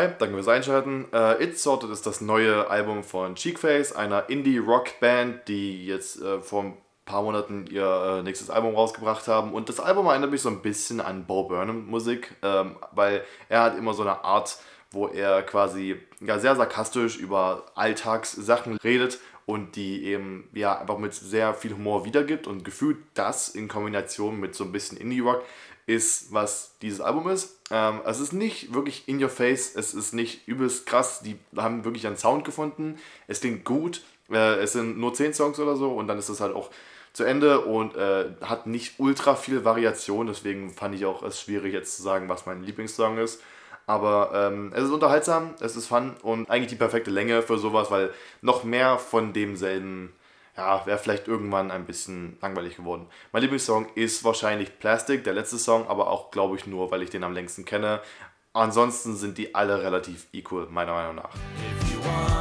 Hi, danke fürs Einschalten. Uh, äh, It's Sorted ist das neue Album von Cheekface, einer Indie-Rock-Band, die jetzt uh, vor ein paar Monaten ihr uh, nächstes Album rausgebracht haben. Und das Album erinnert mich so ein bisschen an Bo Burnham-Musik, ähm, weil er hat immer so eine Art, wo er quasi ja, sehr sarkastisch über Alltagssachen redet und die eben ja einfach mit sehr viel Humor wiedergibt und gefühlt das in Kombination mit so ein bisschen Indie-Rock ist, was dieses Album ist. Ähm, es ist nicht wirklich in your face, es ist nicht übelst krass, die haben wirklich einen Sound gefunden, es klingt gut, äh, es sind nur 10 Songs oder so und dann ist es halt auch zu Ende und äh, hat nicht ultra viel Variation, deswegen fand ich auch es schwierig jetzt zu sagen, was mein Lieblingssong ist. Aber ähm, es ist unterhaltsam, es ist fun und eigentlich die perfekte Länge für sowas, weil noch mehr von demselben ja, wäre vielleicht irgendwann ein bisschen langweilig geworden. Mein Lieblingssong ist wahrscheinlich Plastic, der letzte Song, aber auch, glaube ich, nur, weil ich den am längsten kenne. Ansonsten sind die alle relativ equal, meiner Meinung nach.